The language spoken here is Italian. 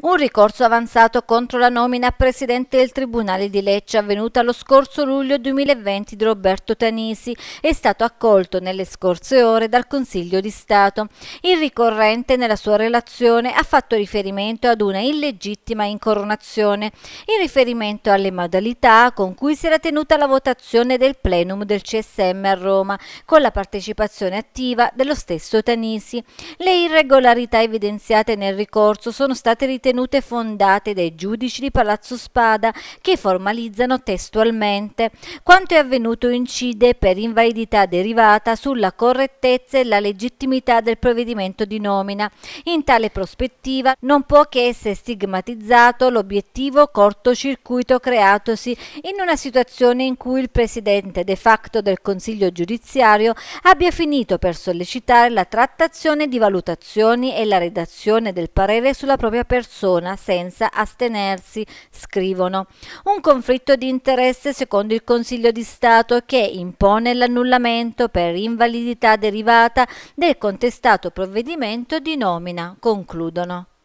Un ricorso avanzato contro la nomina a presidente del Tribunale di Lecce avvenuta lo scorso luglio 2020 di Roberto Tanisi è stato accolto nelle scorse ore dal Consiglio di Stato. Il ricorrente nella sua relazione ha fatto riferimento ad una illegittima incoronazione in riferimento alle modalità con cui si era tenuta la votazione del plenum del CSM a Roma con la partecipazione attiva dello stesso Tanisi. Le irregolarità evidenziate nel ricorso sono state ritenute ritenute fondate dai giudici di Palazzo Spada che formalizzano testualmente quanto è avvenuto incide per invalidità derivata sulla correttezza e la legittimità del provvedimento di nomina. In tale prospettiva non può che essere stigmatizzato l'obiettivo cortocircuito creatosi in una situazione in cui il presidente de facto del Consiglio giudiziario abbia finito per sollecitare la trattazione di valutazioni e la redazione del parere sulla propria persona persona senza astenersi, scrivono. Un conflitto di interesse secondo il Consiglio di Stato che impone l'annullamento per invalidità derivata del contestato provvedimento di nomina, concludono.